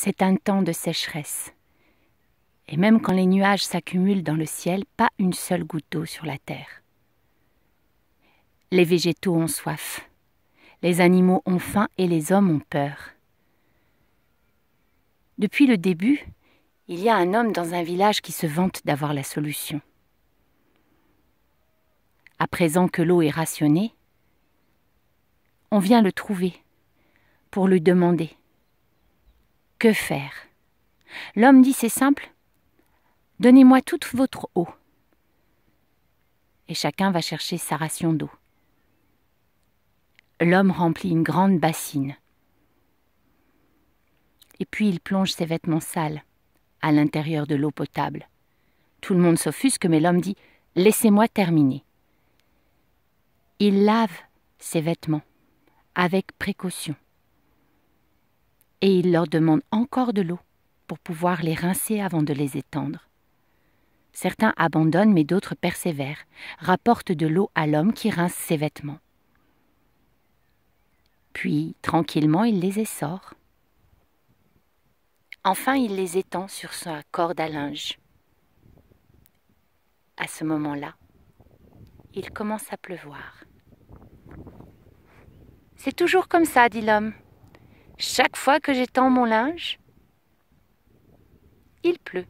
c'est un temps de sécheresse. Et même quand les nuages s'accumulent dans le ciel, pas une seule goutte d'eau sur la terre. Les végétaux ont soif, les animaux ont faim et les hommes ont peur. Depuis le début, il y a un homme dans un village qui se vante d'avoir la solution. À présent que l'eau est rationnée, on vient le trouver pour lui demander que faire L'homme dit c'est simple. Donnez-moi toute votre eau. Et chacun va chercher sa ration d'eau. L'homme remplit une grande bassine. Et puis il plonge ses vêtements sales à l'intérieur de l'eau potable. Tout le monde s'offusque, mais l'homme dit Laissez-moi terminer. Il lave ses vêtements avec précaution et il leur demande encore de l'eau pour pouvoir les rincer avant de les étendre. Certains abandonnent, mais d'autres persévèrent, rapportent de l'eau à l'homme qui rince ses vêtements. Puis, tranquillement, il les essore. Enfin, il les étend sur sa corde à linge. À ce moment-là, il commence à pleuvoir. C'est toujours comme ça, dit l'homme. Chaque fois que j'étends mon linge, il pleut.